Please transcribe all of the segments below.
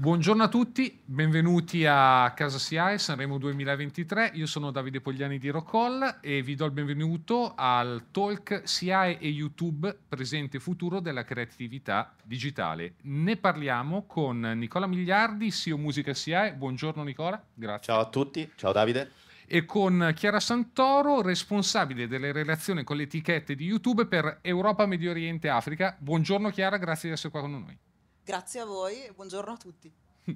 Buongiorno a tutti, benvenuti a Casa SIAE Sanremo 2023. Io sono Davide Pogliani di Rocoll e vi do il benvenuto al talk SIAE e YouTube presente e futuro della creatività digitale. Ne parliamo con Nicola Migliardi, CEO Musica SIAE. Buongiorno Nicola, grazie. Ciao a tutti, ciao Davide e con Chiara Santoro, responsabile delle relazioni con le etichette di YouTube per Europa, Medio Oriente e Africa. Buongiorno Chiara, grazie di essere qua con noi. Grazie a voi e buongiorno a tutti.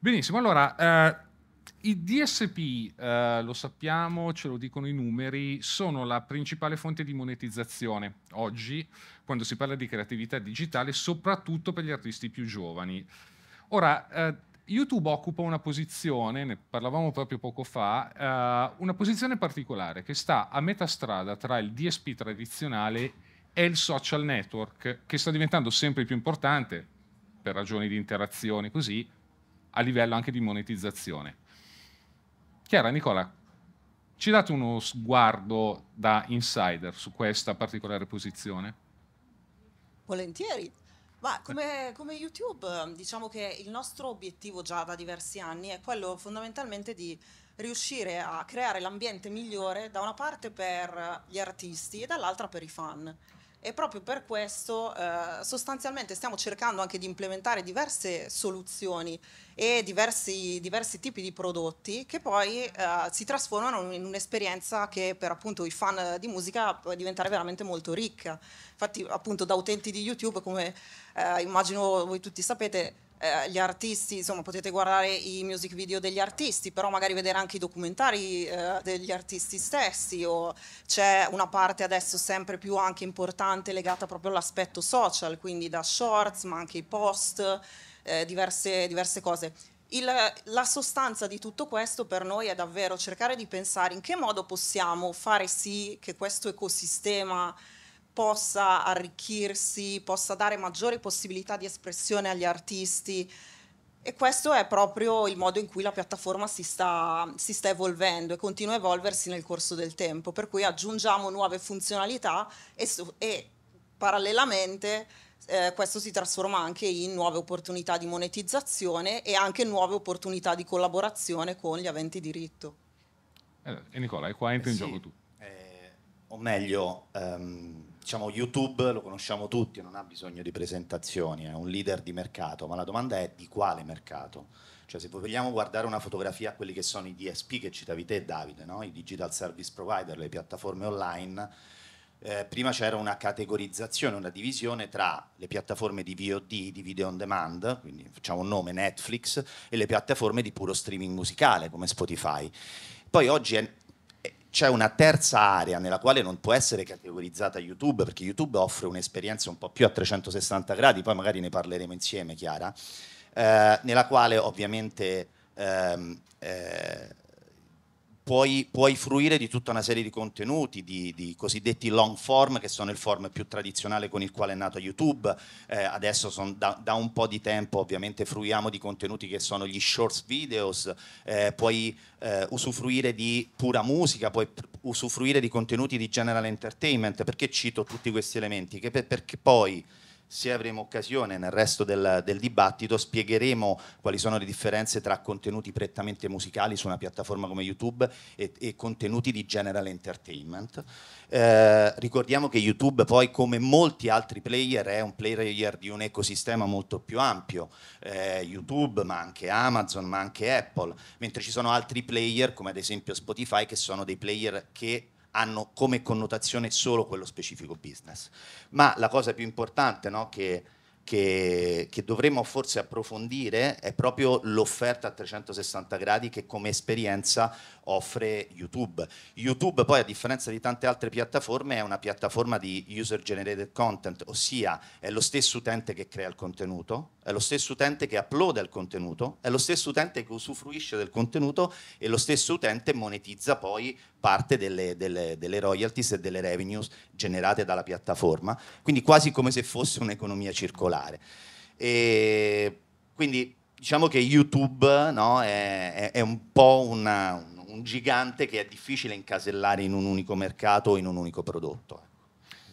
Benissimo, allora eh, i DSP, eh, lo sappiamo, ce lo dicono i numeri, sono la principale fonte di monetizzazione oggi quando si parla di creatività digitale, soprattutto per gli artisti più giovani. Ora, eh, YouTube occupa una posizione, ne parlavamo proprio poco fa, eh, una posizione particolare che sta a metà strada tra il DSP tradizionale e il social network, che sta diventando sempre più importante, per ragioni di interazione, così, a livello anche di monetizzazione. Chiara, Nicola, ci date uno sguardo da insider su questa particolare posizione? Volentieri. Ma come, come, YouTube diciamo che il nostro obiettivo già da diversi anni è quello fondamentalmente di riuscire a creare l'ambiente migliore da una parte per gli artisti e dall'altra per i fan e proprio per questo eh, sostanzialmente stiamo cercando anche di implementare diverse soluzioni e diversi, diversi tipi di prodotti che poi eh, si trasformano in un'esperienza che per appunto i fan di musica può diventare veramente molto ricca. Infatti appunto da utenti di YouTube come eh, immagino voi tutti sapete eh, gli artisti, insomma potete guardare i music video degli artisti, però magari vedere anche i documentari eh, degli artisti stessi o c'è una parte adesso sempre più anche importante legata proprio all'aspetto social, quindi da shorts ma anche i post, eh, diverse, diverse cose. Il, la sostanza di tutto questo per noi è davvero cercare di pensare in che modo possiamo fare sì che questo ecosistema possa arricchirsi, possa dare maggiori possibilità di espressione agli artisti. E questo è proprio il modo in cui la piattaforma si sta, si sta, evolvendo e continua a evolversi nel corso del tempo, per cui aggiungiamo nuove funzionalità e, e parallelamente eh, questo si trasforma anche in nuove opportunità di monetizzazione e anche nuove opportunità di collaborazione con gli aventi diritto. Eh, e Nicola, è qua entri eh, in gioco tu. Eh, o meglio, um diciamo, YouTube lo conosciamo tutti, non ha bisogno di presentazioni, è un leader di mercato, ma la domanda è di quale mercato? Cioè, se vogliamo guardare una fotografia a quelli che sono i DSP che citavi te, Davide, no? i digital service provider, le piattaforme online, eh, prima c'era una categorizzazione, una divisione tra le piattaforme di VOD, di video on demand, quindi facciamo un nome Netflix, e le piattaforme di puro streaming musicale come Spotify. Poi oggi è c'è una terza area nella quale non può essere categorizzata YouTube, perché YouTube offre un'esperienza un po' più a 360 gradi, poi magari ne parleremo insieme, Chiara, eh, nella quale ovviamente ehm, eh, puoi, puoi, fruire di tutta una serie di contenuti, di, di, cosiddetti long form, che sono il form più tradizionale con il quale è nato YouTube. Eh, adesso son, da, da, un po' di tempo ovviamente fruiamo di contenuti che sono gli short videos, eh, puoi eh, usufruire di pura musica, puoi pr- usufruire di contenuti di general entertainment, perché cito tutti questi elementi? Che per, perché poi se avremo occasione nel resto del, del, dibattito spiegheremo quali sono le differenze tra contenuti prettamente musicali su una piattaforma come YouTube e, e contenuti di general entertainment. Eh, ricordiamo che YouTube poi come molti altri player è un player di un ecosistema molto più ampio, eh, YouTube ma anche Amazon ma anche Apple, mentre ci sono altri player come ad esempio Spotify che sono dei player che hanno come connotazione solo quello specifico business. Ma la cosa più importante no, che, che, che dovremmo forse approfondire è proprio l'offerta a 360 gradi che come esperienza offre YouTube. YouTube poi a differenza di tante altre piattaforme è una piattaforma di user generated content, ossia è lo stesso utente che crea il contenuto, è lo stesso utente che uploada il contenuto, è lo stesso utente che usufruisce del contenuto e lo stesso utente monetizza poi parte delle, delle, delle royalties e delle revenues generate dalla piattaforma, quindi quasi come se fosse un'economia circolare. E quindi diciamo che YouTube no, è, è, un po' una, un gigante che è difficile incasellare in un unico mercato o in un unico prodotto. Ecco.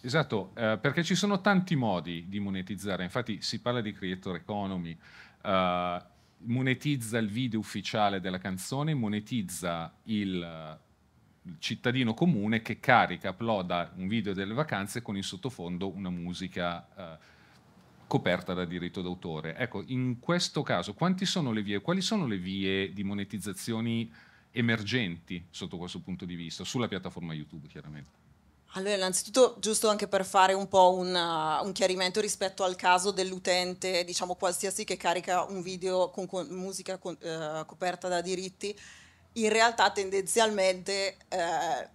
Esatto, eh, perché ci sono tanti modi di monetizzare, infatti si parla di creator economy, eh, monetizza il video ufficiale della canzone, monetizza il eh, cittadino comune che carica, uploada un video delle vacanze con in sottofondo una musica eh, coperta da diritto d'autore. Ecco, in questo caso, sono vie, quali sono le vie di monetizzazioni emergenti sotto questo punto di vista, sulla piattaforma YouTube chiaramente? Allora, innanzitutto, giusto anche per fare un po' una, uh, un, chiarimento rispetto al caso dell'utente, diciamo qualsiasi che carica un video con, con musica con, eh, coperta da diritti, in realtà tendenzialmente eh,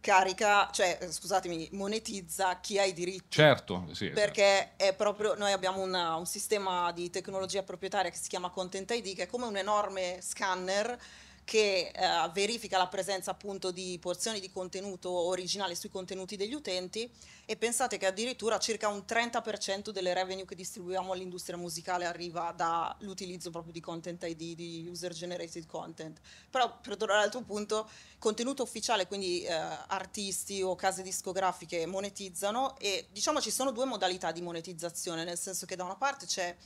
carica, cioè eh, scusatemi, monetizza chi ha i diritti. Certo, sì. Certo. Perché certo. è proprio, noi abbiamo una, un sistema di tecnologia proprietaria che si chiama Content ID, che è come un enorme scanner che eh, verifica la presenza appunto di porzioni di contenuto originale sui contenuti degli utenti e pensate che addirittura circa un 30% delle revenue che distribuiamo all'industria musicale arriva dall'utilizzo proprio di content ID, di user generated content. Però per tornare al tuo punto, contenuto ufficiale, quindi eh, artisti o case discografiche monetizzano e diciamo ci sono due modalità di monetizzazione, nel senso che da una parte c'è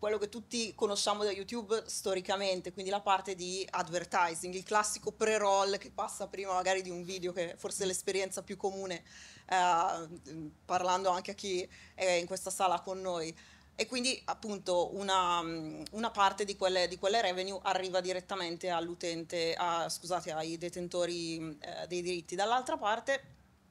quello che tutti conosciamo da YouTube storicamente, quindi la parte di advertising, il classico pre-roll che passa prima magari di un video, che forse è l'esperienza più comune, eh, mm, parlando anche a chi è in questa sala con noi. E quindi appunto una, mm, una parte di quelle, di quelle, revenue arriva direttamente all'utente, a, scusate, ai detentori mm, eh, dei diritti. Dall'altra parte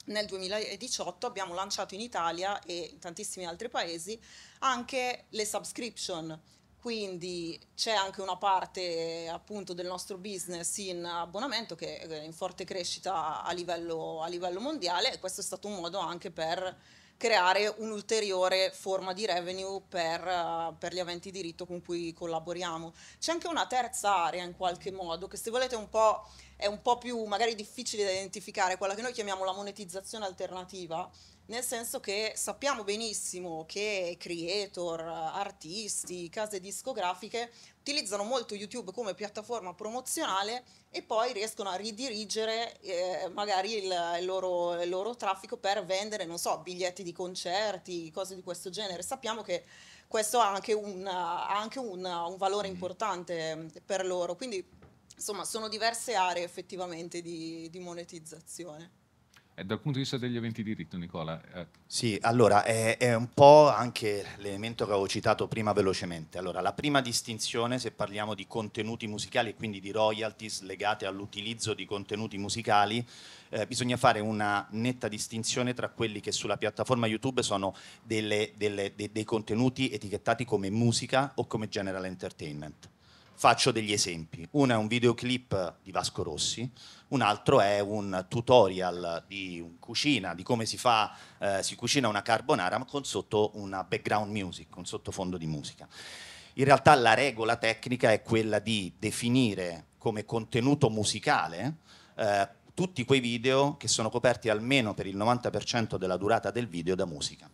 nel 2018 abbiamo lanciato in Italia e in tantissimi altri paesi anche le subscription, quindi c'è anche una parte appunto del nostro business in abbonamento che è in forte crescita a livello, a livello mondiale e questo è stato un modo anche per creare un'ulteriore forma di revenue per, uh, per, gli aventi di diritto con cui collaboriamo. C'è anche una terza area in qualche modo che se volete un è un po' più magari difficile da identificare, quella che noi chiamiamo la monetizzazione alternativa nel senso che sappiamo benissimo che creator, artisti, case discografiche utilizzano molto YouTube come piattaforma promozionale e poi riescono a ridirigere eh, magari il, il, loro, il, loro, traffico per vendere, non so, biglietti di concerti, cose di questo genere. Sappiamo che questo ha anche un, ha anche un, un valore mm-hmm. importante mm, per loro, quindi insomma sono diverse aree effettivamente di, di monetizzazione. Eh, dal punto di vista degli eventi di diritto, Nicola? Eh. Sì, allora è, è, un po' anche l'elemento che avevo citato prima velocemente. Allora, la prima distinzione, se parliamo di contenuti musicali e quindi di royalties legate all'utilizzo di contenuti musicali, eh, bisogna fare una netta distinzione tra quelli che sulla piattaforma YouTube sono delle, delle, de, dei contenuti etichettati come musica o come general entertainment. Faccio degli esempi. Uno è un videoclip di Vasco Rossi, un altro è un tutorial di cucina, di come si fa, eh, si cucina una carbonara ma con sotto una background music, un sottofondo di musica. In realtà la regola tecnica è quella di definire come contenuto musicale eh, tutti quei video che sono coperti almeno per il 90% della durata del video da musica.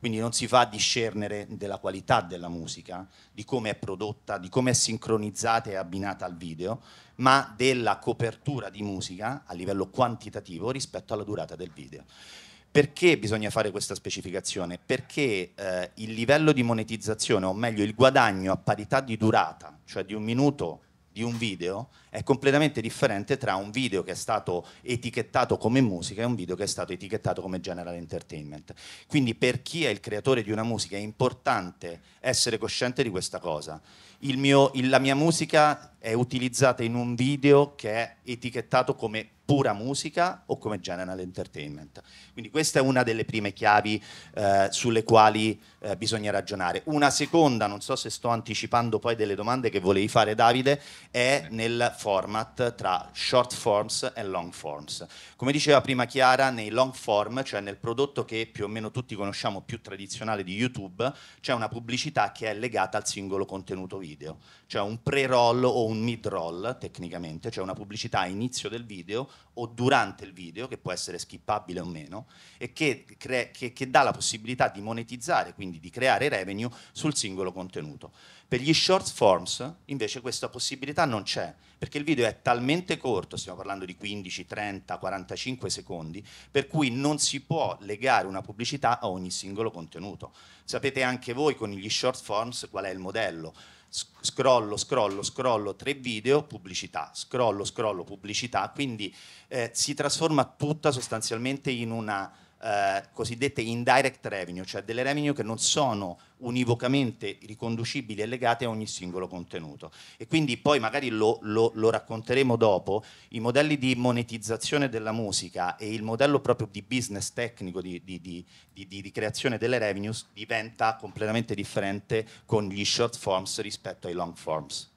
Quindi non si fa discernere della qualità della musica, di come è prodotta, di come è sincronizzata e abbinata al video, ma della copertura di musica a livello quantitativo rispetto alla durata del video. Perché bisogna fare questa specificazione? Perché eh, il livello di monetizzazione, o meglio il guadagno a parità di durata, cioè di un minuto di un video è completamente differente tra un video che è stato etichettato come musica e un video che è stato etichettato come general entertainment. Quindi per chi è il creatore di una musica è importante essere cosciente di questa cosa. Il mio, il, la mia musica è utilizzata in un video che è etichettato come pura musica o come general entertainment. Quindi questa è una delle prime chiavi eh, sulle quali eh, bisogna ragionare. Una seconda, non so se sto anticipando poi delle domande che volevi fare Davide, è nel format tra short forms e long forms. Come diceva prima Chiara, nei long form, cioè nel prodotto che più o meno tutti conosciamo più tradizionale di YouTube, c'è una pubblicità che è legata al singolo contenuto video cioè un pre-roll o un mid-roll tecnicamente, cioè una pubblicità a inizio del video o durante il video, che può essere skippabile o meno, e che, cre- che, che dà la possibilità di monetizzare, quindi di creare revenue sul singolo contenuto. Per gli short forms invece questa possibilità non c'è, perché il video è talmente corto, stiamo parlando di 15, 30, 45 secondi, per cui non si può legare una pubblicità a ogni singolo contenuto. Sapete anche voi con gli short forms qual è il modello scrollo, scrollo, scrollo, tre video, pubblicità, scrollo, scrollo, pubblicità, quindi eh, si trasforma tutta sostanzialmente in una eh, cosiddette indirect revenue, cioè delle revenue che non sono univocamente riconducibili e legate a ogni singolo contenuto. E quindi poi magari lo, lo, lo, racconteremo dopo, i modelli di monetizzazione della musica e il modello proprio di business tecnico di, di, di, di creazione delle revenues diventa completamente differente con gli short forms rispetto ai long forms.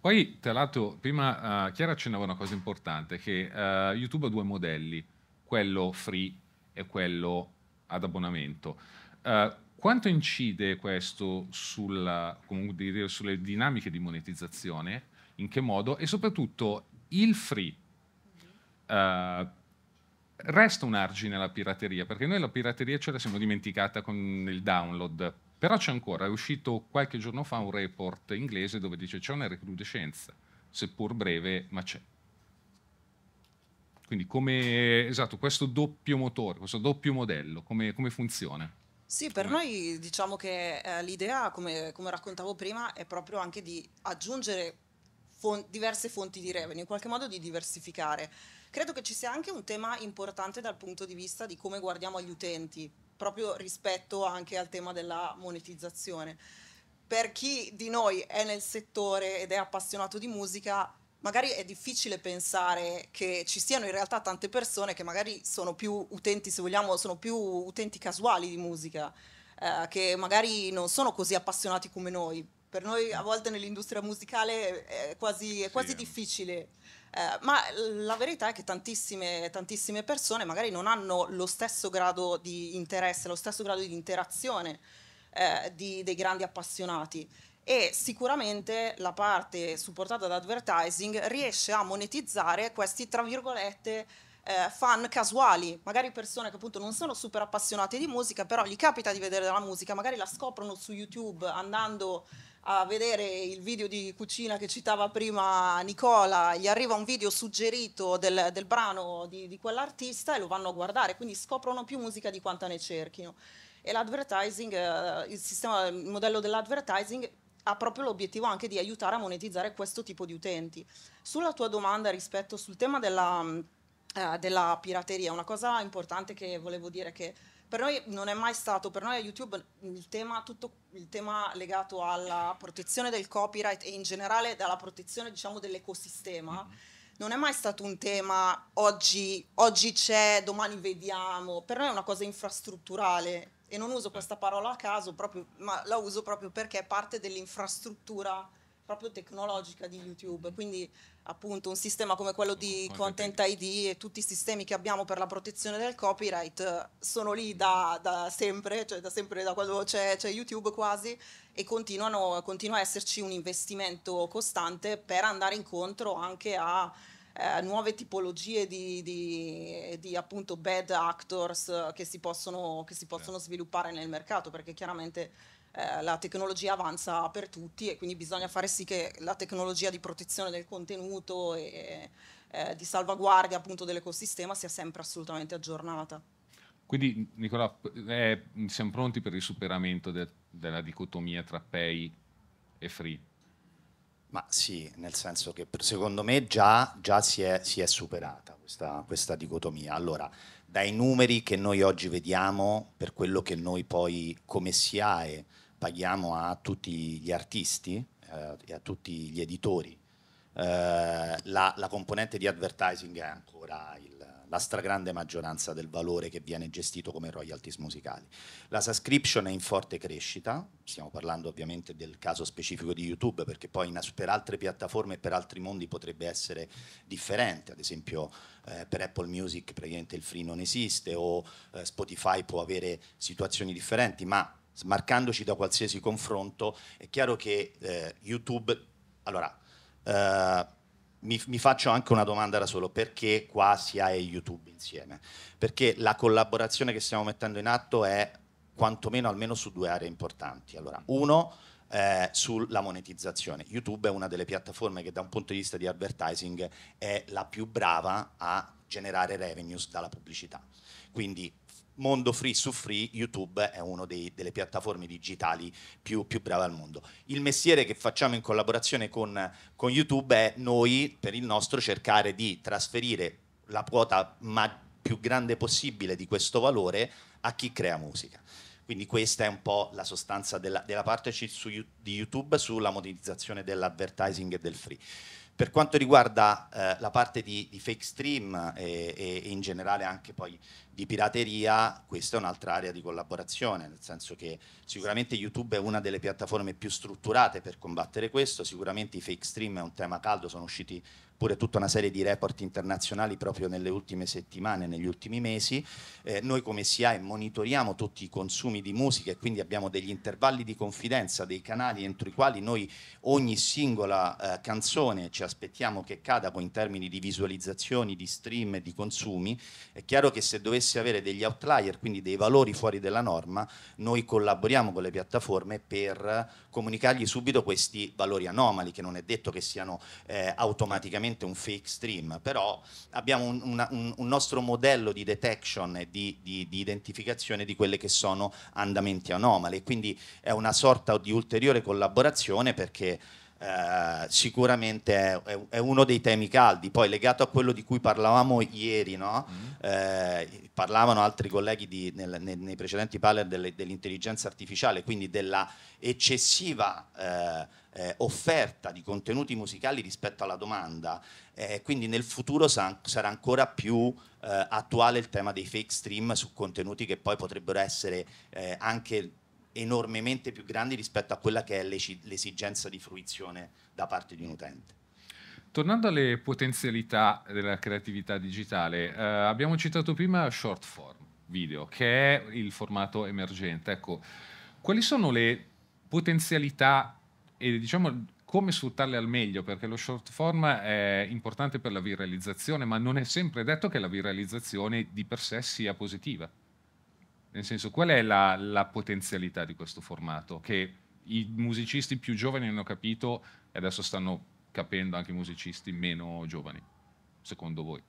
Poi, tra l'altro, prima uh, Chiara accennava una cosa importante, che uh, YouTube ha due modelli, quello free e quello ad abbonamento. Uh, quanto incide questo sulla, dire, sulle dinamiche di monetizzazione? In che modo? E soprattutto il free uh, resta un argine alla pirateria, perché noi la pirateria ce la siamo dimenticata con il download, però c'è ancora, è uscito qualche giorno fa un report inglese dove dice c'è una recrudescenza, seppur breve, ma c'è. Quindi come, esatto, questo doppio motore, questo doppio modello, come, come funziona? Sì, per noi diciamo che eh, l'idea, come, come raccontavo prima, è proprio anche di aggiungere diverse fonti di revenue, in qualche modo di diversificare. Credo che ci sia anche un tema importante dal punto di vista di come guardiamo agli utenti, proprio rispetto anche al tema della monetizzazione. Per chi di noi è nel settore ed è appassionato di musica, magari è difficile pensare che ci siano in realtà tante persone che magari sono più utenti, se vogliamo, sono più utenti casuali di musica, eh, che magari non sono così appassionati come noi. Per noi a volte nell'industria musicale è quasi, è quasi sì. difficile. Eh, ma la verità è che tantissime, tantissime persone magari non hanno lo stesso grado di interesse, lo stesso grado di interazione eh, di, dei grandi appassionati e sicuramente la parte supportata da advertising riesce a monetizzare questi, tra virgolette, eh, fan casuali, magari persone che appunto non sono super appassionate di musica, però gli capita di vedere della musica, magari la scoprono su YouTube andando a vedere il video di cucina che citava prima Nicola, gli arriva un video suggerito del, del brano di, di, quell'artista e lo vanno a guardare, quindi scoprono più musica di quanta ne cerchino. E l'advertising, eh, il, sistema, il modello dell'advertising ha proprio l'obiettivo anche di aiutare a monetizzare questo tipo di utenti. Sulla tua domanda rispetto sul tema della, mm, eh, della pirateria, una cosa importante che volevo dire è che per noi non è mai stato, per noi a YouTube il tema, tutto il tema legato alla protezione del copyright e in generale alla protezione diciamo, dell'ecosistema mm-hmm. non è mai stato un tema oggi, oggi c'è, domani vediamo, per noi è una cosa infrastrutturale e non uso eh. questa parola a caso, proprio, ma la uso proprio perché è parte dell'infrastruttura proprio tecnologica di YouTube. Quindi appunto un sistema come quello di Content ID e tutti i sistemi che abbiamo per la protezione del copyright eh, sono lì da, da sempre, cioè da sempre da quando c'è, c'è YouTube quasi e continua a esserci un investimento costante per andare incontro anche a eh, nuove tipologie di, di, di, appunto bad actors eh, che si possono, che si possono sviluppare nel mercato, perché chiaramente eh, la tecnologia avanza per tutti e quindi bisogna fare sì che la tecnologia di protezione del contenuto e eh, di salvaguardia appunto dell'ecosistema sia sempre assolutamente aggiornata. Quindi Nicola, eh, siamo pronti per il superamento de- della dicotomia tra pay e free? Ma sì, nel senso che secondo me già, già si, è, si, è, superata questa, questa dicotomia. Allora, dai numeri che noi oggi vediamo, per quello che noi poi come SIAE paghiamo a tutti gli artisti eh, e a tutti gli editori, eh, la, la, componente di advertising è ancora il la stragrande maggioranza del valore che viene gestito come royalties musicali. La subscription è in forte crescita, stiamo parlando ovviamente del caso specifico di YouTube, perché poi in, per altre piattaforme e per altri mondi potrebbe essere differente, ad esempio eh, per Apple Music praticamente il free non esiste o eh, Spotify può avere situazioni differenti, ma smarcandoci da qualsiasi confronto è chiaro che eh, YouTube... Allora, eh, mi, mi, faccio anche una domanda da solo, perché qua SIA e YouTube insieme? Perché la collaborazione che stiamo mettendo in atto è quantomeno almeno su due aree importanti. Allora, uno, eh, sulla monetizzazione. YouTube è una delle piattaforme che da un punto di vista di advertising è la più brava a generare revenues dalla pubblicità. Quindi mondo free su free, YouTube è una delle piattaforme digitali più, più, brave al mondo. Il mestiere che facciamo in collaborazione con, con YouTube è noi, per il nostro, cercare di trasferire la quota maggiore più grande possibile di questo valore a chi crea musica. Quindi questa è un po' la sostanza della, della partnership su, di YouTube sulla monetizzazione dell'advertising e del free. Per quanto riguarda eh, la parte di, di fake stream eh, e, e, in generale anche poi di pirateria, questa è un'altra area di collaborazione, nel senso che sicuramente YouTube è una delle piattaforme più strutturate per combattere questo, sicuramente i fake stream è un tema caldo, sono usciti pure tutta una serie di report internazionali proprio nelle ultime settimane, negli ultimi mesi. Eh, noi come SIAE monitoriamo tutti i consumi di musica e quindi abbiamo degli intervalli di confidenza, dei canali entro i quali noi ogni singola eh, canzone ci aspettiamo che cada in termini di visualizzazioni, di stream e di consumi. È chiaro che se dovesse dovesse avere degli outlier, quindi dei valori fuori della norma, noi collaboriamo con le piattaforme per comunicargli subito questi valori anomali, che non è detto che siano eh, automaticamente un fake stream, però abbiamo un, una, un, un nostro modello di detection e di, di, di, identificazione di quelle che sono andamenti anomali, quindi è una sorta di ulteriore collaborazione perché eh, sicuramente è, è, è, uno dei temi caldi. Poi legato a quello di cui parlavamo ieri, no? Mm. eh, parlavano altri colleghi di, nel, nei, nei, precedenti panel delle, dell'intelligenza artificiale, quindi della eccessiva eh, eh offerta di contenuti musicali rispetto alla domanda. Eh, quindi nel futuro sa, sarà ancora più eh, attuale il tema dei fake stream su contenuti che poi potrebbero essere anche enormemente più grandi rispetto a quella che è l'esigenza di fruizione da parte di un utente. Tornando alle potenzialità della creatività digitale, eh, abbiamo citato prima short form video, che è il formato emergente. Ecco, quali sono le potenzialità e diciamo come sfruttarle al meglio? Perché lo short form è importante per la viralizzazione, ma non è sempre detto che la viralizzazione di per sé sia positiva. Nel senso, qual è la, la potenzialità di questo formato? Che i musicisti più giovani hanno capito e adesso stanno capendo anche i musicisti meno giovani, secondo voi?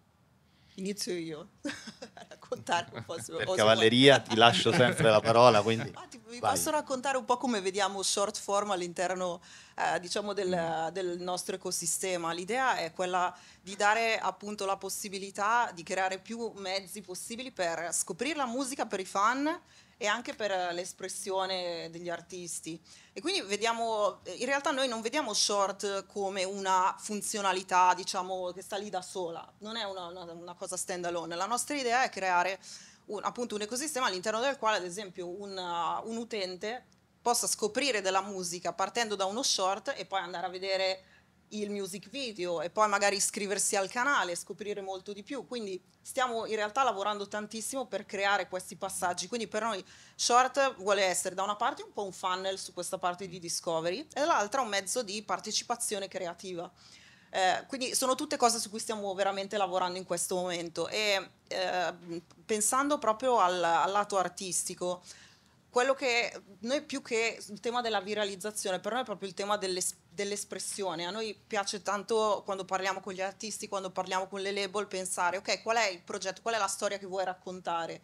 inizio io a raccontare un po'. Se Su, per cavalleria ti lascio sempre la parola, quindi... Ah, ti, vi posso raccontare un po' come vediamo short form all'interno, eh, diciamo, del, mm. del, nostro ecosistema. L'idea è quella di dare appunto la possibilità di creare più mezzi possibili per scoprire la musica per i fan e anche per eh, l'espressione degli artisti. E quindi vediamo, eh, in realtà noi non vediamo short come una funzionalità, diciamo, che sta lì da sola, non è una, una, una cosa stand alone. La nostra idea è creare un, appunto un ecosistema all'interno del quale, ad esempio, una, uh, un utente possa scoprire della musica partendo da uno short e poi andare a vedere il music video e poi magari iscriversi al canale, e scoprire molto di più. Quindi stiamo in realtà lavorando tantissimo per creare questi passaggi. Quindi per noi short vuole essere da una parte un po' un funnel su questa parte di discovery e dall'altra un mezzo di partecipazione creativa. Eh, quindi sono tutte cose su cui stiamo veramente lavorando in questo momento e eh, pensando proprio al, al lato artistico, quello che noi più che il tema della viralizzazione, per noi è proprio il tema dell'esperienza dell'espressione. A noi piace tanto quando parliamo con gli artisti, quando parliamo con le label, pensare, ok, qual è il progetto, qual è la storia che vuoi raccontare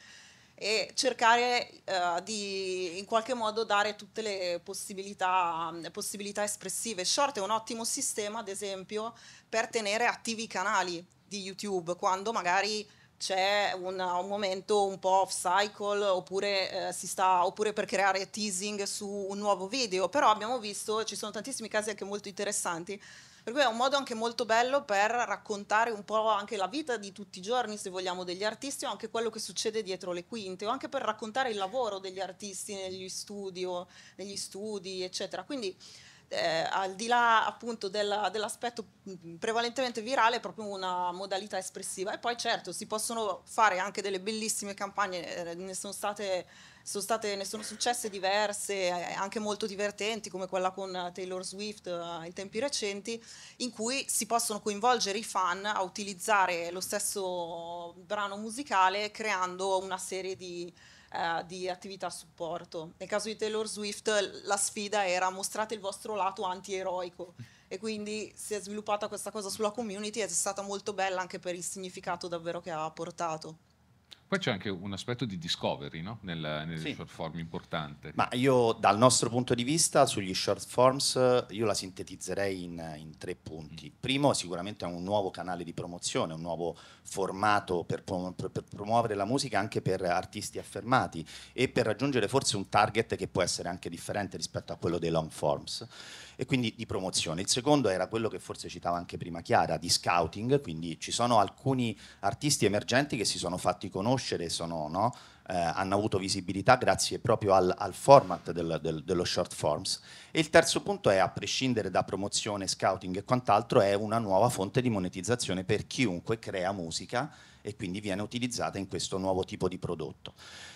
e cercare uh, di in qualche modo dare tutte le possibilità, possibilità espressive. Short è un ottimo sistema, ad esempio, per tenere attivi i canali di YouTube, quando magari c'è un, un, momento un po' off cycle oppure, eh, si sta, oppure per creare teasing su un nuovo video, però abbiamo visto, ci sono tantissimi casi anche molto interessanti, per cui è un modo anche molto bello per raccontare un po' anche la vita di tutti i giorni, se vogliamo, degli artisti o anche quello che succede dietro le quinte, o anche per raccontare il lavoro degli artisti negli, studio, negli studi, eccetera. Quindi eh, al di là appunto della, dell'aspetto mm, prevalentemente virale, è proprio una modalità espressiva. E poi certo si possono fare anche delle bellissime campagne, eh, ne sono state... Sono state, ne sono successe diverse, eh, anche molto divertenti, come quella con Taylor Swift eh, in tempi recenti, in cui si possono coinvolgere i fan a utilizzare lo stesso brano musicale creando una serie di, eh, di attività a supporto. Nel caso di Taylor Swift la sfida era mostrate il vostro lato anti-eroico e quindi si è sviluppata questa cosa sulla community ed è stata molto bella anche per il significato davvero che ha portato. Poi c'è anche un aspetto di discovery no? Nel, nel sì. short form importante. Ma io dal nostro punto di vista sugli short forms io la sintetizzerei in, in tre punti. Il mm. primo sicuramente è un nuovo canale di promozione, un nuovo formato per, prom- per, promuovere la musica anche per artisti affermati e per raggiungere forse un target che può essere anche differente rispetto a quello dei long forms e quindi di promozione. Il secondo era quello che forse citava anche prima Chiara, di scouting, quindi ci sono alcuni artisti emergenti che si sono fatti conoscere conoscere, sono, no? eh, hanno avuto visibilità grazie proprio al, al format del, del, dello short forms. E il terzo punto è, a prescindere da promozione, scouting e quant'altro, è una nuova fonte di monetizzazione per chiunque crea musica e quindi viene utilizzata in questo nuovo tipo di prodotto.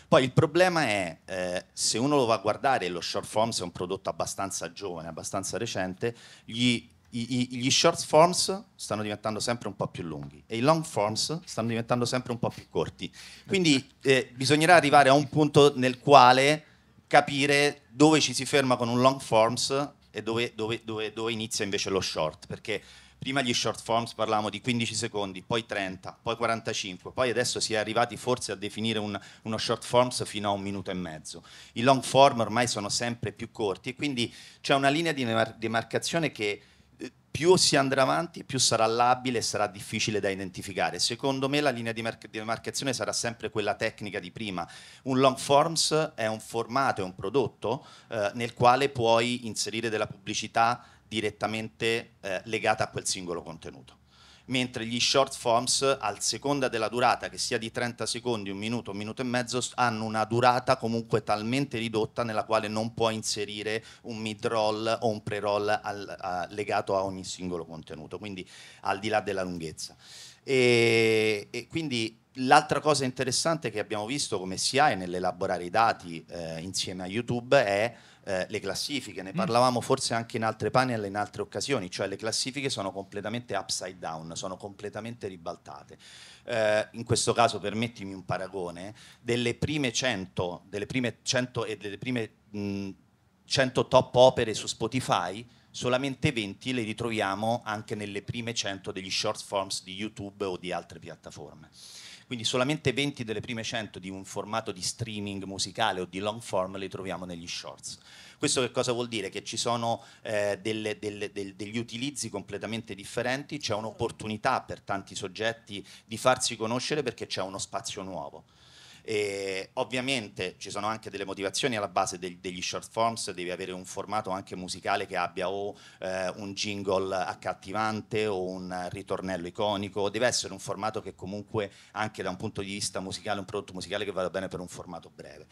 Poi il problema è, eh, se uno lo va a guardare, lo short forms è un prodotto abbastanza giovane, abbastanza recente, gli i, i, gli short forms stanno diventando sempre un po' più lunghi e i long forms stanno diventando sempre un po' più corti. Quindi eh, bisognerà arrivare a un punto nel quale capire dove ci si ferma con un long forms e dove, dove, dove, dove inizia invece lo short, perché prima gli short forms parlavamo di 15 secondi, poi 30, poi 45, poi adesso si è arrivati forse a definire un, uno short forms fino a un minuto e mezzo. I long form ormai sono sempre più corti e quindi c'è una linea di demarcazione che più si andrà avanti, più sarà labile e sarà difficile da identificare. Secondo me la linea di, demarcazione sarà sempre quella tecnica di prima. Un long forms è un formato, è un prodotto eh, nel quale puoi inserire della pubblicità direttamente eh, legata a quel singolo contenuto mentre gli short forms, a seconda della durata, che sia di 30 secondi, un minuto, un minuto e mezzo, hanno una durata comunque talmente ridotta nella quale non puoi inserire un mid-roll o un pre-roll legato a ogni singolo contenuto, quindi al di là della lunghezza. E, e quindi l'altra cosa interessante che abbiamo visto come si ha nell'elaborare i dati eh, insieme a YouTube è eh, le classifiche, ne mm. parlavamo forse anche in altre panel in altre occasioni, cioè le classifiche sono completamente upside down, sono completamente ribaltate. Eh, in questo caso, permettimi un paragone, delle prime 100, delle prime 100 e delle prime mh, mm, 100 top opere su Spotify, solamente 20 le ritroviamo anche nelle prime 100 degli short forms di YouTube o di altre piattaforme. Quindi solamente 20 delle prime 100 di un formato di streaming musicale o di long form le troviamo negli shorts. Questo che cosa vuol dire? Che ci sono eh, delle, delle, del, degli utilizzi completamente differenti, c'è un'opportunità per tanti soggetti di farsi conoscere perché c'è uno spazio nuovo. E ovviamente ci sono anche delle motivazioni alla base del, degli short forms, devi avere un formato anche musicale che abbia o eh, un jingle accattivante o un ritornello iconico, deve essere un formato che comunque anche da un punto di vista musicale, un prodotto musicale che vada bene per un formato breve.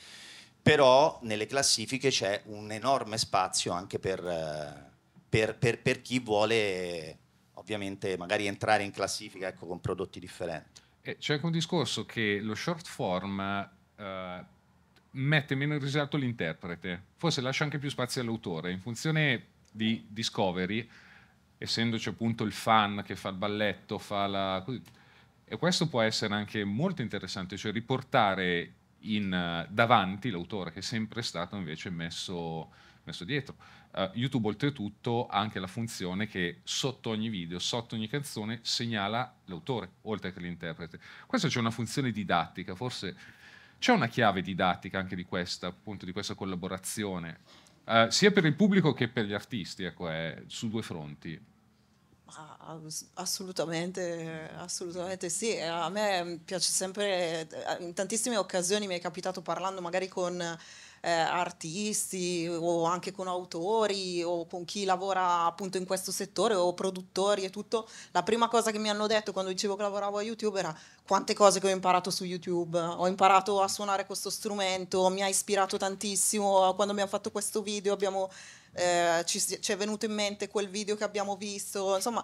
Però nelle classifiche c'è un enorme spazio anche per, eh, per, per, per chi vuole ovviamente magari entrare in classifica ecco, con prodotti differenti. Eh, c'è anche un discorso che lo short form eh, mette meno in risalto l'interprete, forse lascia anche più spazio all'autore, in funzione di Discovery, essendoci appunto il fan che fa il balletto, fa la... E questo può essere anche molto interessante, cioè riportare in, eh, davanti l'autore che è sempre stato invece messo, messo dietro. Uh, YouTube oltretutto ha anche la funzione che sotto ogni video, sotto ogni canzone segnala l'autore, oltre che l'interprete. Questa c'è una funzione didattica, forse c'è una chiave didattica anche di questa, appunto, di questa collaborazione, uh, sia per il pubblico che per gli artisti, ecco, è su due fronti. Um, assolutamente, assolutamente sì. Eh, a me piace sempre, in tantissime occasioni mi è capitato parlando magari con eh, artisti o anche con autori o con chi lavora appunto in questo settore o produttori e tutto, la prima cosa che mi hanno detto quando dicevo che lavoravo a YouTube era quante cose che ho imparato su YouTube, ho imparato a suonare questo strumento, mi ha ispirato tantissimo, quando abbiamo fatto questo video abbiamo, eh, ci, ci è venuto in mente quel video che abbiamo visto, insomma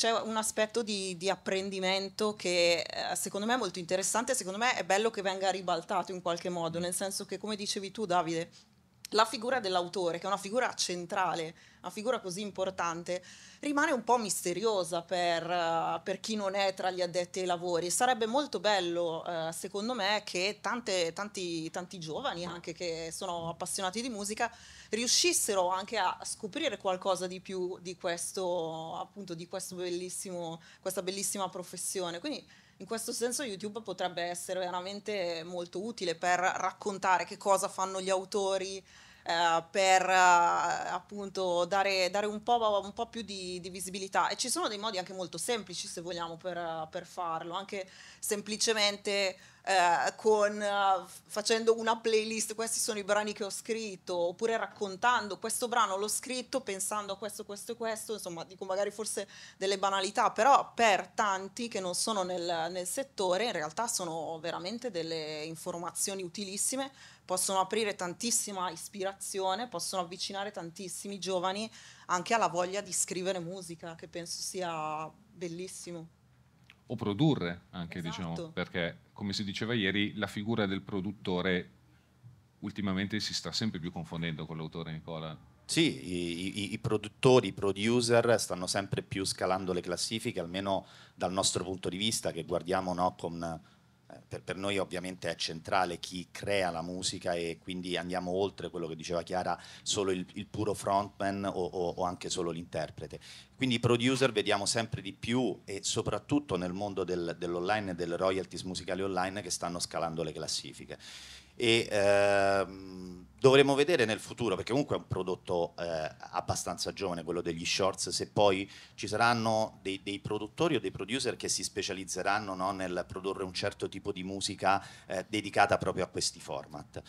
c'è un aspetto di, di, apprendimento che eh, secondo me è molto interessante, secondo me è bello che venga ribaltato in qualche modo, nel senso che come dicevi tu Davide, la figura dell'autore, che è una figura centrale, una figura così importante, rimane un po' misteriosa per, eh, per chi non è tra gli addetti ai lavori. Sarebbe molto bello, eh, secondo me, che tante, tanti, tanti giovani anche che sono appassionati di musica riuscissero anche a scoprire qualcosa di più di questo, appunto, di questo bellissimo, questa bellissima professione. Quindi in questo senso YouTube potrebbe essere veramente molto utile per raccontare che cosa fanno gli autori, Uh, per uh, appunto dare, dare un, po', un, po', più di, di, visibilità e ci sono dei modi anche molto semplici se vogliamo per, per farlo, anche semplicemente eh, con, eh, facendo una playlist, questi sono i brani che ho scritto, oppure raccontando questo brano l'ho scritto pensando a questo, questo e questo, insomma dico magari forse delle banalità, però per tanti che non sono nel, nel settore in realtà sono veramente delle informazioni utilissime, possono aprire tantissima ispirazione, possono avvicinare tantissimi giovani anche alla voglia di scrivere musica, che penso sia bellissimo o produrre anche, diciamo, esatto. diciamo, perché come si diceva ieri, la figura del produttore ultimamente si sta sempre più confondendo con l'autore Nicola. Sì, i, i, i, produttori, i producer stanno sempre più scalando le classifiche, almeno dal nostro punto di vista, che guardiamo no, con eh, per, per, noi ovviamente è centrale chi crea la musica e quindi andiamo oltre quello che diceva Chiara, solo il, il puro frontman o, o, o, anche solo l'interprete. Quindi i producer vediamo sempre di più e soprattutto nel mondo del, dell'online e delle royalties musicali online che stanno scalando le classifiche e ehm, dovremo vedere nel futuro, perché comunque è un prodotto eh, abbastanza giovane quello degli shorts, se poi ci saranno dei, dei produttori o dei producer che si specializzeranno no, nel produrre un certo tipo di musica eh, dedicata proprio a questi format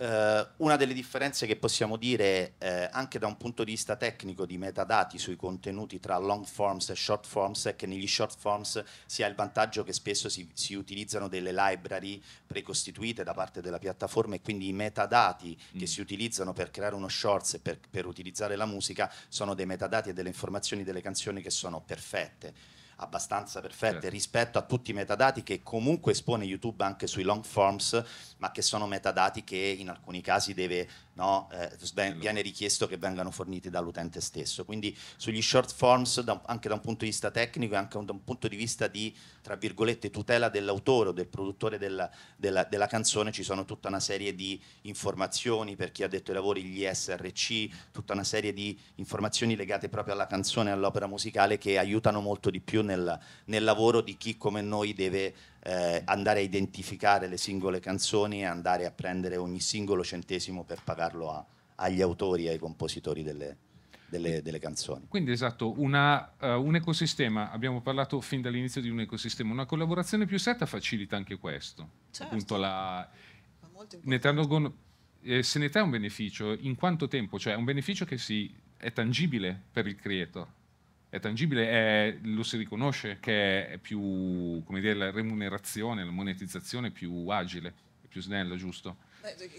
eh, una delle differenze che possiamo dire eh, anche da un punto di vista tecnico di metadati sui contenuti tra long forms e short forms è che negli short forms si ha il vantaggio che spesso si, si utilizzano delle library precostituite da parte della piattaforma e quindi i metadati mm. che si utilizzano per creare uno shorts e per, per utilizzare la musica sono dei metadati e delle informazioni delle canzoni che sono perfette abbastanza perfette certo. rispetto a tutti i metadati che comunque espone YouTube anche sui long forms, ma che sono metadati che in alcuni casi deve no? eh, viene richiesto che vengano forniti dall'utente stesso. Quindi sugli short forms, da, anche da un punto di vista tecnico e anche da un punto di vista di, tra virgolette, tutela dell'autore o del produttore della, della, della canzone, ci sono tutta una serie di informazioni per chi ha detto i lavori, gli SRC, tutta una serie di informazioni legate proprio alla canzone e all'opera musicale che aiutano molto di più nel, nel lavoro di chi come noi deve eh, andare a identificare le singole canzoni e andare a prendere ogni singolo centesimo per pagarlo a, agli autori e ai compositori delle, delle, delle, canzoni. Quindi esatto, una, uh, un ecosistema, abbiamo parlato fin dall'inizio di un ecosistema, una collaborazione più stretta facilita anche questo. Certo. Appunto la... Netandogon, eh, se ne trae un beneficio, in quanto tempo? Cioè è un beneficio che si, è tangibile per il creator è tangibile, è, lo si riconosce che è più, come dire, la remunerazione, la monetizzazione è più agile, è più snella, giusto?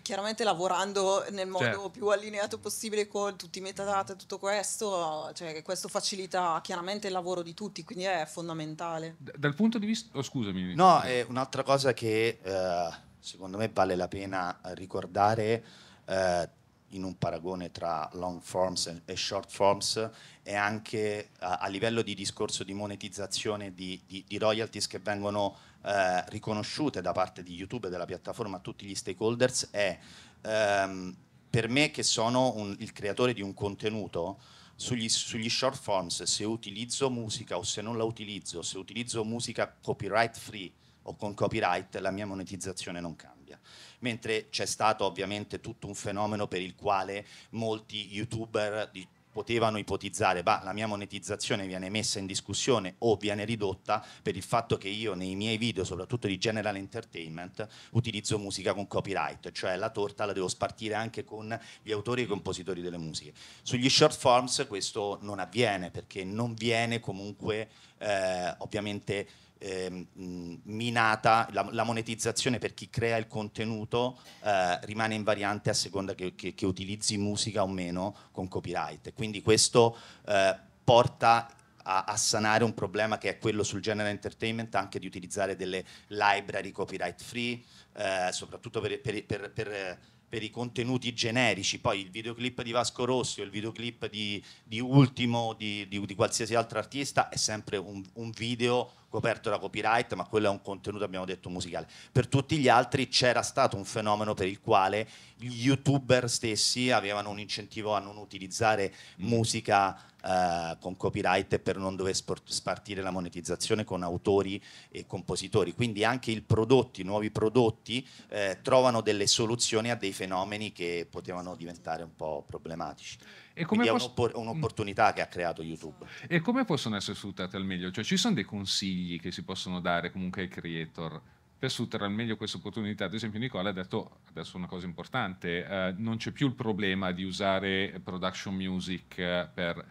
Chiaramente lavorando nel modo certo. più allineato possibile con tutti i metadata e tutto questo, cioè questo facilita chiaramente il lavoro di tutti, quindi è fondamentale. D- dal punto di vista... Oh, scusami. No, è un'altra cosa che eh, secondo me vale la pena ricordare eh, in un paragone tra long forms e short forms e anche a, a livello di discorso di monetizzazione di, di, di royalties che vengono eh, riconosciute da parte di YouTube e della piattaforma a tutti gli stakeholders è ehm, per me che sono un, il creatore di un contenuto sugli, sugli, short forms se utilizzo musica o se non la utilizzo, se utilizzo musica copyright free o con copyright la mia monetizzazione non cambia mentre c'è stato ovviamente tutto un fenomeno per il quale molti youtuber di potevano ipotizzare, bah, la mia monetizzazione viene messa in discussione o viene ridotta per il fatto che io nei miei video, soprattutto di general entertainment, utilizzo musica con copyright, cioè la torta la devo spartire anche con gli autori e i compositori delle musiche. Sugli short forms questo non avviene perché non viene comunque eh, ovviamente eh, minata, la, la, monetizzazione per chi crea il contenuto eh, rimane invariante a seconda che, che, che, utilizzi musica o meno con copyright. Quindi questo eh, porta a, a, sanare un problema che è quello sul genere entertainment, anche di utilizzare delle library copyright free, eh, soprattutto per, per, per, per eh, per i contenuti generici, poi il videoclip di Vasco Rossi o il videoclip di, di Ultimo, di, di, di, qualsiasi altro artista, è sempre un, un, video coperto da copyright, ma quello è un contenuto, abbiamo detto, musicale. Per tutti gli altri c'era stato un fenomeno per il quale gli youtuber stessi avevano un incentivo a non utilizzare musica eh, con copyright per non dover spartire la monetizzazione con autori e compositori. Quindi anche i prodotti, i nuovi prodotti eh, trovano delle soluzioni a dei fenomeni che potevano diventare un po' problematici. E come Quindi posso... è un'opportunità che ha creato YouTube. E come possono essere sfruttate al meglio? Cioè ci sono dei consigli che si possono dare comunque ai creator? per sfruttare al meglio questa opportunità. Ad esempio, Nicola ha detto adesso una cosa importante: eh, non c'è più il problema di usare production music eh, per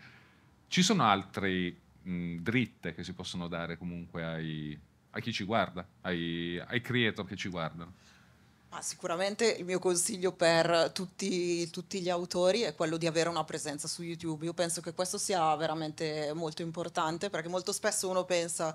ci sono altre dritte che si possono dare comunque ai, a chi ci guarda, ai, ai creator che ci guardano? Ah, sicuramente il mio consiglio per tutti, tutti, gli autori è quello di avere una presenza su YouTube. Io penso che questo sia veramente molto importante perché molto spesso uno pensa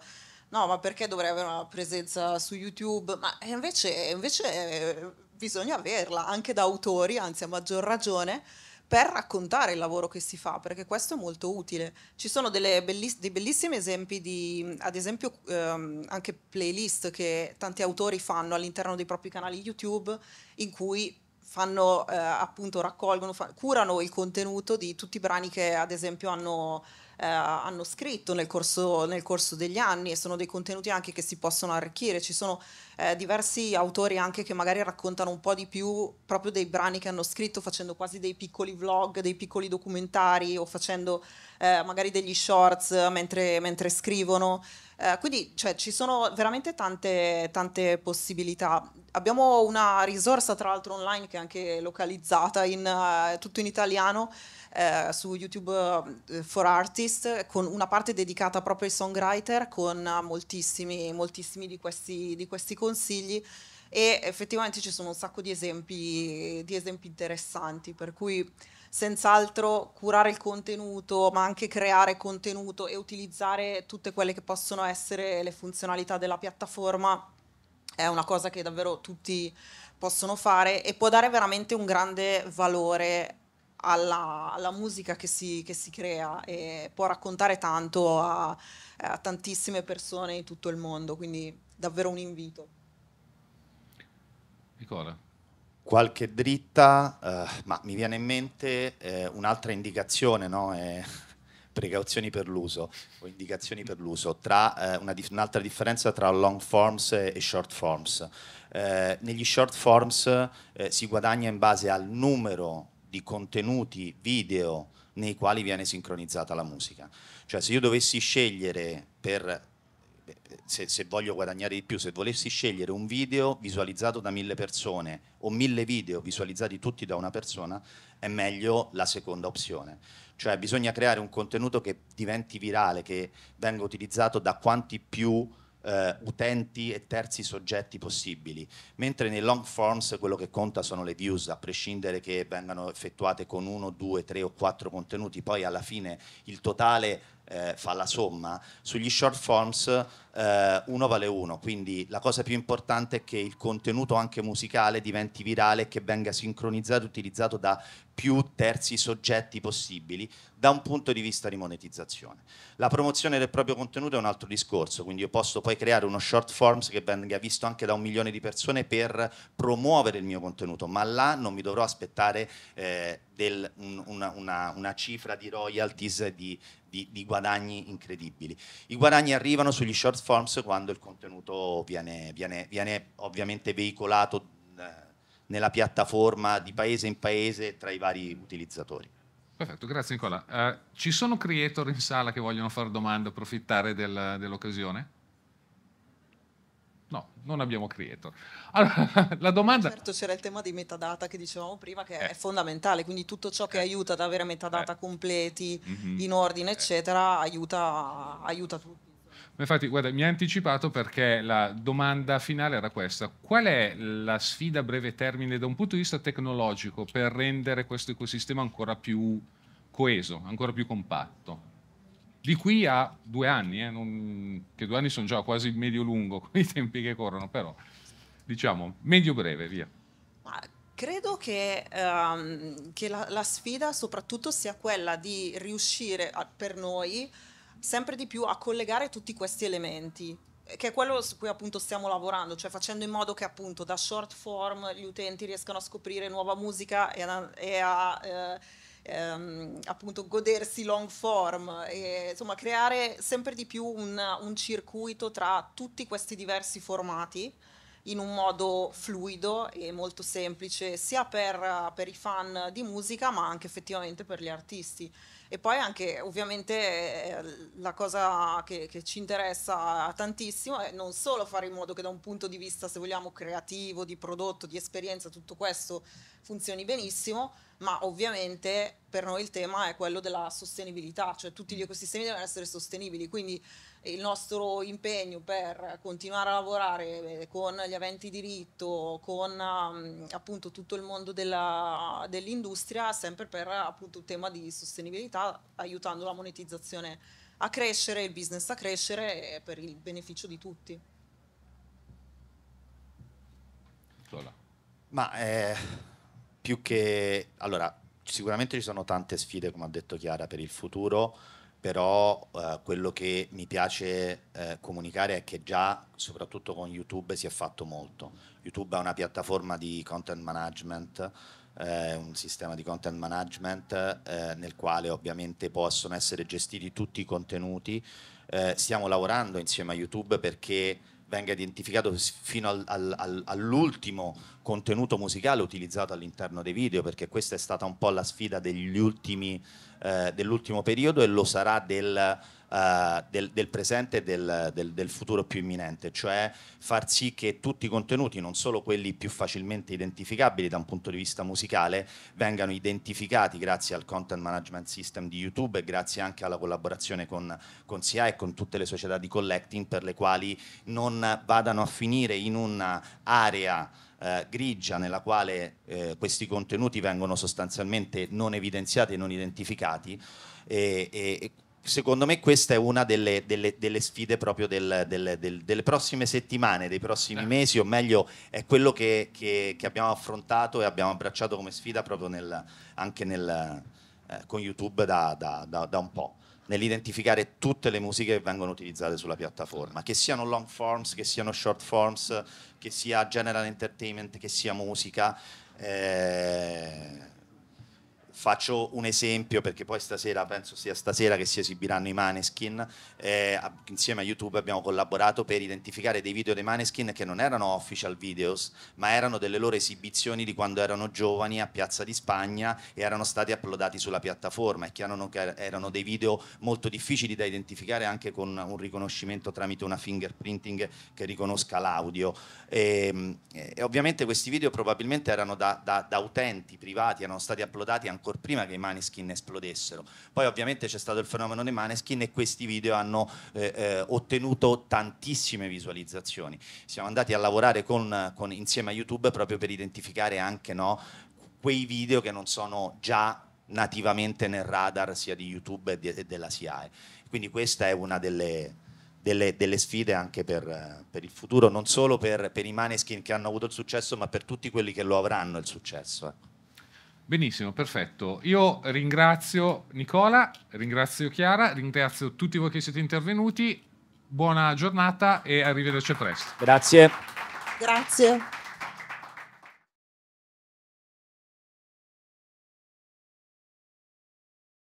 no, ma perché dovrei avere una presenza su YouTube? Ma invece, invece eh, bisogna averla anche da autori, anzi a maggior ragione per raccontare il lavoro che si fa, perché questo è molto utile. Ci sono belliss- dei bellissimi esempi di, ad esempio, ehm, anche playlist che tanti autori fanno all'interno dei propri canali YouTube in cui fanno, eh, appunto, raccolgono, fa- curano il contenuto di tutti i brani che, ad esempio, hanno... Eh, hanno scritto nel corso, nel corso, degli anni e sono dei contenuti anche che si possono arricchire. Ci sono eh, diversi autori anche che magari raccontano un po' di più proprio dei brani che hanno scritto facendo quasi dei piccoli vlog, dei piccoli documentari o facendo eh, magari degli shorts mentre, mentre scrivono. Eh, quindi cioè, ci sono veramente tante, tante, possibilità. Abbiamo una risorsa tra l'altro online che è anche localizzata in uh, tutto in italiano eh, su YouTube uh, for Artists con una parte dedicata proprio ai songwriter con moltissimi, moltissimi di questi, di questi consigli e effettivamente ci sono un sacco di esempi, di esempi interessanti, per cui senz'altro curare il contenuto, ma anche creare contenuto e utilizzare tutte quelle che possono essere le funzionalità della piattaforma è una cosa che davvero tutti possono fare e può dare veramente un grande valore alla, alla musica che si, che si, crea e può raccontare tanto a, a tantissime persone in tutto il mondo, quindi davvero un invito. Nicola. Qualche dritta, eh, ma mi viene in mente eh, un'altra indicazione, no? Eh, precauzioni per l'uso o indicazioni per l'uso, tra eh, una dif- un'altra differenza tra long forms e short forms. Eh, negli short forms eh, si guadagna in base al numero di contenuti video nei quali viene sincronizzata la musica. Cioè se io dovessi scegliere per se, se, voglio guadagnare di più, se volessi scegliere un video visualizzato da mille persone o mille video visualizzati tutti da una persona, è meglio la seconda opzione. Cioè bisogna creare un contenuto che diventi virale, che venga utilizzato da quanti più eh, utenti e terzi soggetti possibili, mentre nei long forms quello che conta sono le views, a prescindere che vengano effettuate con uno, due, tre o quattro contenuti, poi alla fine il totale eh, fa la somma, sugli short forms eh, uno vale uno, quindi la cosa più importante è che il contenuto anche musicale diventi virale e che venga sincronizzato e utilizzato da più terzi soggetti possibili da un punto di vista di monetizzazione. La promozione del proprio contenuto è un altro discorso, quindi io posso poi creare uno short forms che venga visto anche da un milione di persone per promuovere il mio contenuto, ma là non mi dovrò aspettare eh, del, un, una, una, una, cifra di royalties di, di, di, guadagni incredibili. I guadagni arrivano sugli short forms quando il contenuto viene, viene, viene ovviamente veicolato nella piattaforma di paese in paese tra i vari utilizzatori. Perfetto, grazie Nicola. Uh, ci sono creator in sala che vogliono fare domande, approfittare del, dell'occasione? No, non abbiamo creator. Allora, la domanda... Certo, c'era il tema di metadata che dicevamo prima, che eh. è fondamentale, quindi tutto ciò che eh. aiuta ad avere metadata eh. completi, mm-hmm. in ordine, eh. eccetera, aiuta, aiuta tutti. Infatti, guarda, mi ha anticipato perché la domanda finale era questa. Qual è la sfida a breve termine da un punto di vista tecnologico per rendere questo ecosistema ancora più coeso, ancora più compatto? Di qui a due anni, eh, non... che due anni sono già quasi medio-lungo con i tempi che corrono, però diciamo medio-breve, via. Ma credo che, um, che la, la, sfida soprattutto sia quella di riuscire a, per noi a sempre di più a collegare tutti questi elementi eh, che è quello su cui appunto stiamo lavorando, cioè facendo in modo che appunto da short form gli utenti riescano a scoprire nuova musica e a, e a eh, ehm, appunto godersi long form, e, insomma creare sempre di più un, un circuito tra tutti questi diversi formati in un modo fluido e molto semplice, sia per, per i fan di musica ma anche effettivamente per gli artisti. E poi anche ovviamente eh, la cosa che, che, ci interessa tantissimo è non solo fare in modo che da un punto di vista, se vogliamo, creativo, di prodotto, di esperienza, tutto questo funzioni benissimo, ma ovviamente per noi il tema è quello della sostenibilità, cioè tutti gli ecosistemi devono essere sostenibili. Quindi il nostro impegno per continuare a lavorare eh, con gli aventi diritto, con mm, appunto tutto il mondo della, dell'industria, sempre per appunto il tema di sostenibilità, aiutando la monetizzazione a crescere, il business a crescere per il beneficio di tutti. Ma eh, più che allora, sicuramente ci sono tante sfide, come ha detto Chiara, per il futuro però eh, quello che mi piace eh, comunicare è che già, soprattutto con YouTube, si è fatto molto. YouTube è una piattaforma di content management, eh, un sistema di content management eh, nel quale ovviamente possono essere gestiti tutti i contenuti. Eh, stiamo lavorando insieme a YouTube perché venga identificato fino al, al, all'ultimo contenuto musicale utilizzato all'interno dei video, perché questa è stata un po' la sfida ultimi, eh, dell'ultimo periodo e lo sarà del uh, del, del, presente e del, del, del, futuro più imminente, cioè far sì che tutti i contenuti, non solo quelli più facilmente identificabili da un punto di vista musicale, vengano identificati grazie al content management system di YouTube e grazie anche alla collaborazione con, con CIA e con tutte le società di collecting per le quali non vadano a finire in un'area eh, grigia nella quale eh, questi contenuti vengono sostanzialmente non evidenziati e non identificati. E, e, secondo me questa è una delle, delle, delle sfide proprio del, del, del, delle prossime settimane, dei prossimi eh. mesi, o meglio è quello che, che, che, abbiamo affrontato e abbiamo abbracciato come sfida proprio nel, anche nel, eh, con YouTube da, da, da, da un po' nell'identificare tutte le musiche che vengono utilizzate sulla piattaforma, che siano long forms, che siano short forms, che sia general entertainment, che sia musica. Eh, Faccio un esempio perché poi stasera, penso sia stasera che si esibiranno i Maneskin, eh, insieme a YouTube abbiamo collaborato per identificare dei video dei Maneskin che non erano official videos, ma erano delle loro esibizioni di quando erano giovani a Piazza di Spagna e erano stati uploadati sulla piattaforma. È chiaro che er-, erano dei video molto difficili da identificare anche con un riconoscimento tramite una fingerprinting che riconosca l'audio. E, ehm, e ovviamente questi video probabilmente erano da, da, da utenti privati, erano stati uploadati ancora ancora prima che i Maneskin esplodessero. Poi ovviamente c'è stato il fenomeno dei Maneskin e questi video hanno eh, eh, ottenuto tantissime visualizzazioni. Siamo andati a lavorare con, con, insieme a YouTube proprio per identificare anche no, quei video che non sono già nativamente nel radar sia di YouTube e, di, e della SIAE. Quindi questa è una delle, delle, delle, sfide anche per, per, il futuro, non solo per, per i maneskin che hanno avuto il successo, ma per tutti quelli che lo avranno il successo. Ecco. Benissimo, perfetto. Io ringrazio Nicola, ringrazio Chiara, ringrazio tutti voi che siete intervenuti. Buona giornata e arrivederci presto. Grazie. Grazie.